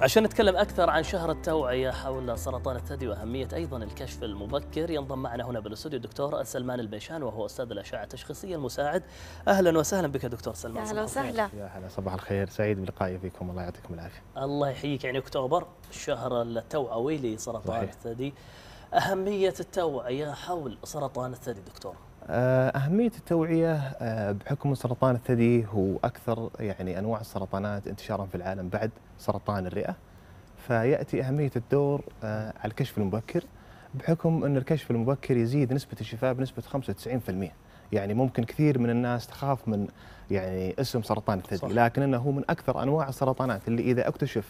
عشان نتكلم أكثر عن شهر التوعية حول سرطان الثدي وأهمية أيضا الكشف المبكر ينضم معنا هنا بالاستوديو الدكتور سلمان البيشان وهو أستاذ الأشعة التشخيصية المساعد أهلا وسهلا بك دكتور سلمان أهلا وسهلا يا هلا صباح الخير سعيد بلقائي فيكم الله يعطيكم العافية الله يحييك يعني أكتوبر الشهر التوعوي لسرطان الثدي أهمية التوعية حول سرطان الثدي دكتور آه، أهمية التوعية آه، بحكم سرطان الثدي هو أكثر يعني أنواع السرطانات انتشارا في العالم بعد سرطان الرئة فيأتي أهمية الدور آه، على الكشف المبكر بحكم أن الكشف المبكر يزيد نسبة الشفاء بنسبة 95% يعني ممكن كثير من الناس تخاف من يعني اسم سرطان الثدي صح. لكن انه هو من اكثر انواع السرطانات اللي اذا اكتشف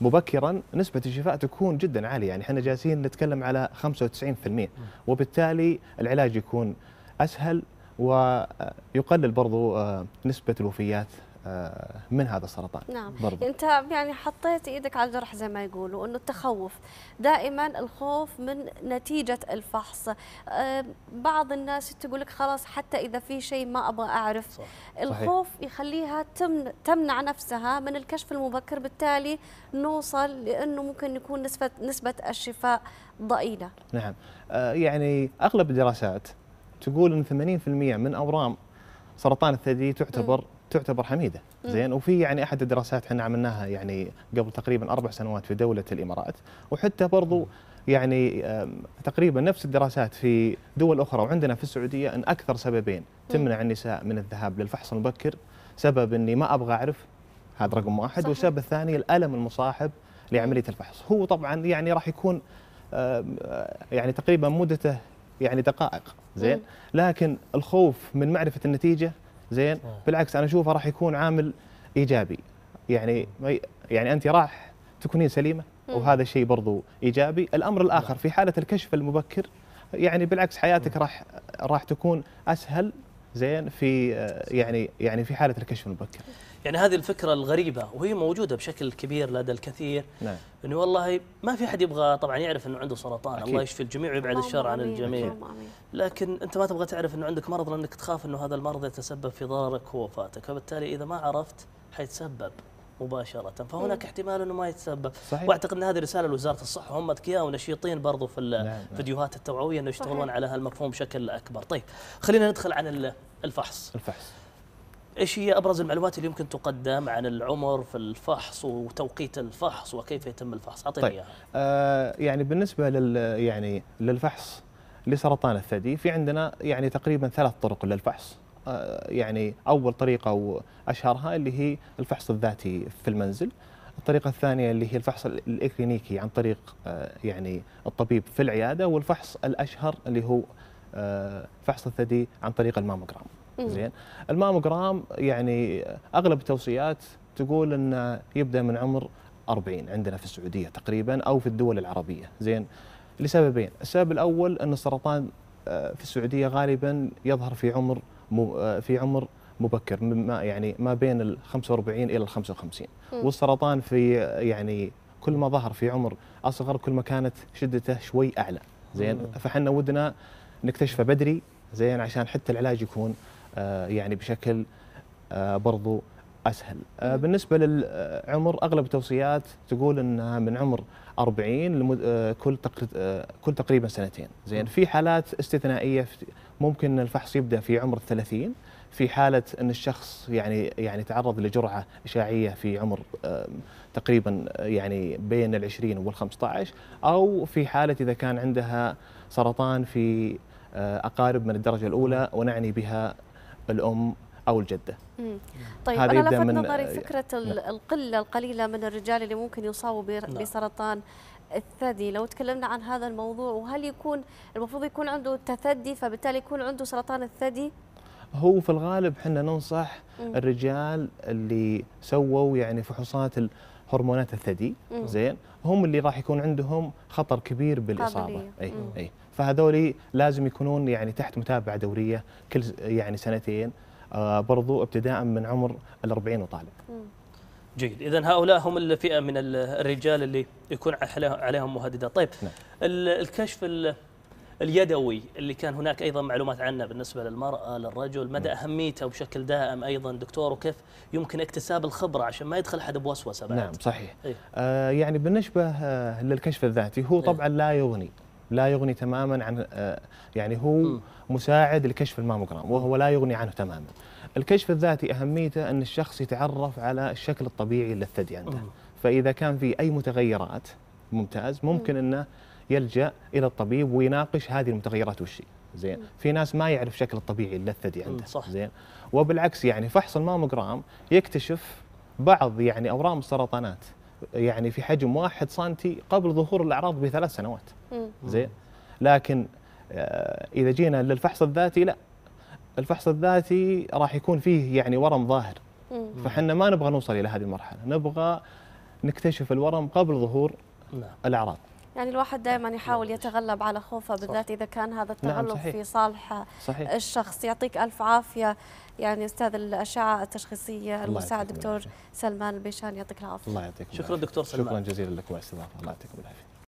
مبكرا نسبه الشفاء تكون جدا عاليه يعني احنا جالسين نتكلم على 95% وبالتالي العلاج يكون اسهل ويقلل برضو آه، نسبه الوفيات آه، من هذا السرطان نعم برضو. يعني انت يعني حطيت ايدك على الجرح زي ما يقولوا انه التخوف دائما الخوف من نتيجه الفحص آه، بعض الناس تقول لك خلاص حتى اذا في شيء ما ابغى اعرف صح. الخوف صحيح. يخليها تمن تمنع نفسها من الكشف المبكر بالتالي نوصل لانه ممكن يكون نسبه نسبه الشفاء ضئيله نعم آه، يعني اغلب الدراسات تقول ان 80% من اورام سرطان الثدي تعتبر م. تعتبر حميده زين وفي يعني احد الدراسات احنا عملناها يعني قبل تقريبا اربع سنوات في دوله الامارات وحتى برضو يعني تقريبا نفس الدراسات في دول اخرى وعندنا في السعوديه ان اكثر سببين تمنع النساء من الذهاب للفحص المبكر سبب اني ما ابغى اعرف هذا رقم واحد والسبب الثاني الالم المصاحب لعمليه الفحص هو طبعا يعني راح يكون آه، يعني تقريبا مدته يعني دقائق زين لكن الخوف من معرفه النتيجه زين آه. بالعكس انا اشوفه راح يكون عامل ايجابي يعني يعني انت راح تكونين سليمه وهذا الشيء برضو ايجابي الامر الاخر نعم. في حاله الكشف المبكر يعني بالعكس حياتك راح راح تكون اسهل زين في يعني يعني في حاله الكشف المبكر يعني هذه الفكره الغريبه وهي موجوده بشكل كبير لدى الكثير نعم. انه والله ما في احد يبغى طبعا يعرف انه عنده سرطان أكيد. الله يشفي الجميع ويبعد الشر عن الجميع لكن انت ما تبغى تعرف انه عندك مرض لانك تخاف انه هذا المرض يتسبب في ضررك ووفاتك فبالتالي اذا ما عرفت حيتسبب مباشره فهناك احتمال انه ما يتسبب صحيح. واعتقد ان هذه رساله لوزاره الصحه هم اذكياء ونشيطين برضو في الفيديوهات نعم، نعم. التوعويه انه يشتغلون على هالمفهوم بشكل اكبر طيب خلينا ندخل عن الفحص الفحص ايش هي ابرز المعلومات اللي يمكن تقدم عن العمر في الفحص وتوقيت الفحص وكيف يتم الفحص اعطيني طيب. اياها آه يعني بالنسبه لل يعني للفحص لسرطان الثدي في عندنا يعني تقريبا ثلاث طرق للفحص آه، يعني اول طريقه واشهرها اللي هي الفحص الذاتي في المنزل الطريقة الثانية اللي هي الفحص الإكلينيكي عن طريق آه، يعني الطبيب في العيادة والفحص الأشهر اللي هو آه، فحص الثدي عن طريق الماموجرام زين الماموجرام يعني أغلب التوصيات تقول أنه يبدأ من عمر 40 عندنا في السعودية تقريبا أو في الدول العربية زين لسببين السبب الأول أن السرطان في السعودية غالبا يظهر في عمر آه، في عمر مبكر ما يعني ما بين ال 45 الى ال 55 والسرطان في يعني كل ما ظهر في عمر اصغر كل ما كانت شدته شوي اعلى زين فحنا ودنا نكتشفه بدري زين عشان حتى العلاج يكون آه، يعني بشكل آه، برضو اسهل بالنسبه للعمر اغلب التوصيات تقول انها من عمر 40 لمد... كل كل تقريبا سنتين زين في حالات استثنائيه في ممكن الفحص يبدا في عمر الثلاثين في حاله ان الشخص يعني يعني تعرض لجرعه اشعاعيه في عمر تقريبا يعني بين ال20 وال 15 او في حاله اذا كان عندها سرطان في آه، اقارب من الدرجه الاولى ونعني بها الام او الجده. طيب انا لفت نظري آه، فكره نعم. القله القليله من الرجال اللي ممكن يصابوا نعم. بسرطان الثدي لو تكلمنا عن هذا الموضوع وهل يكون المفروض يكون عنده تثدي فبالتالي يكون عنده سرطان الثدي هو في الغالب احنا ننصح مم. الرجال اللي سووا يعني فحوصات هرمونات الثدي مم. زين هم اللي راح يكون عندهم خطر كبير بالاصابه قابلية. اي مم. اي فهذول لازم يكونون يعني تحت متابعه دوريه كل يعني سنتين آه برضو ابتداء من عمر ال 40 وطالع مم. جيد اذا هؤلاء هم الفئه من الرجال اللي يكون عليهم مهددات طيب نعم. الكشف اليدوي اللي كان هناك ايضا معلومات عنه بالنسبه للمراه للرجل مدى نعم. اهميته بشكل دائم ايضا دكتور وكيف يمكن اكتساب الخبره عشان ما يدخل احد بوسوسه بعد نعم صحيح إيه؟ آه يعني بالنسبه آه، للكشف الذاتي هو إيه. طبعا إيه؟ لا يغني لا يغني تماما عن آه، يعني هو مساعد لكشف الماموجرام وهو لا يغني عنه تماما الكشف الذاتي اهميته ان الشخص يتعرف على الشكل الطبيعي للثدي عنده فاذا كان في اي متغيرات ممتاز ممكن انه يلجا الى الطبيب ويناقش هذه المتغيرات وش زين في ناس ما يعرف شكل الطبيعي للثدي عنده صح. زين وبالعكس يعني فحص الماموجرام يكتشف بعض يعني اورام السرطانات يعني في حجم واحد سنتي قبل ظهور الاعراض بثلاث سنوات زين لكن آه، اذا جينا للفحص الذاتي لا الفحص الذاتي راح يكون فيه يعني ورم ظاهر فحنا ما نبغى نوصل الى هذه المرحله نبغى نكتشف الورم قبل ظهور نعم. الاعراض يعني الواحد دائما نعم، يحاول نعم. يتغلب على خوفه بالذات اذا كان هذا نعم، التغلب نعم في صالح صحيح. الشخص يعطيك الف عافيه يعني استاذ الاشعه التشخيصيه المساعد دكتور سلمان البيشان يعطيك العافيه الله يعطيك شكرا دكتور سلمان شكرا جزيلا لك واستضافه الله يعطيكم العافيه